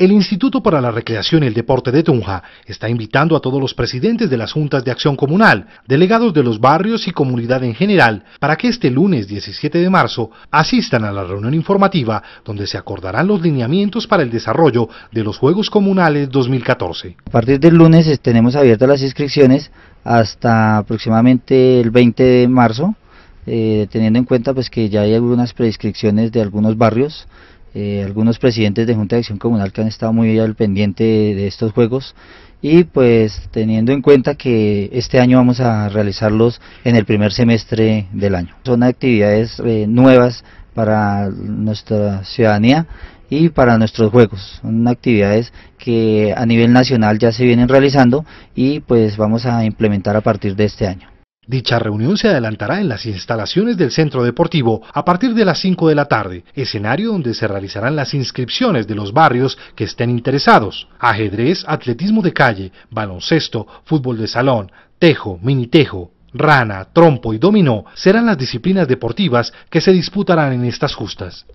El Instituto para la Recreación y el Deporte de Tunja está invitando a todos los presidentes de las juntas de acción comunal, delegados de los barrios y comunidad en general, para que este lunes 17 de marzo asistan a la reunión informativa donde se acordarán los lineamientos para el desarrollo de los Juegos Comunales 2014. A partir del lunes tenemos abiertas las inscripciones hasta aproximadamente el 20 de marzo, eh, teniendo en cuenta pues que ya hay algunas preinscripciones de algunos barrios eh, algunos presidentes de Junta de Acción Comunal que han estado muy al pendiente de, estos juegos y pues teniendo en cuenta que este año vamos a realizarlos en el primer semestre del año. Son actividades eh, nuevas para nuestra ciudadanía y para nuestros juegos. Son actividades que a nivel nacional ya se vienen realizando y pues vamos a implementar a partir de este año. Dicha reunión se adelantará en las instalaciones del Centro Deportivo a partir de las 5 de la tarde, escenario donde se realizarán las inscripciones de los barrios que estén interesados. Ajedrez, atletismo de calle, baloncesto, fútbol de salón, tejo, minitejo, rana, trompo y dominó serán las disciplinas deportivas que se disputarán en estas justas.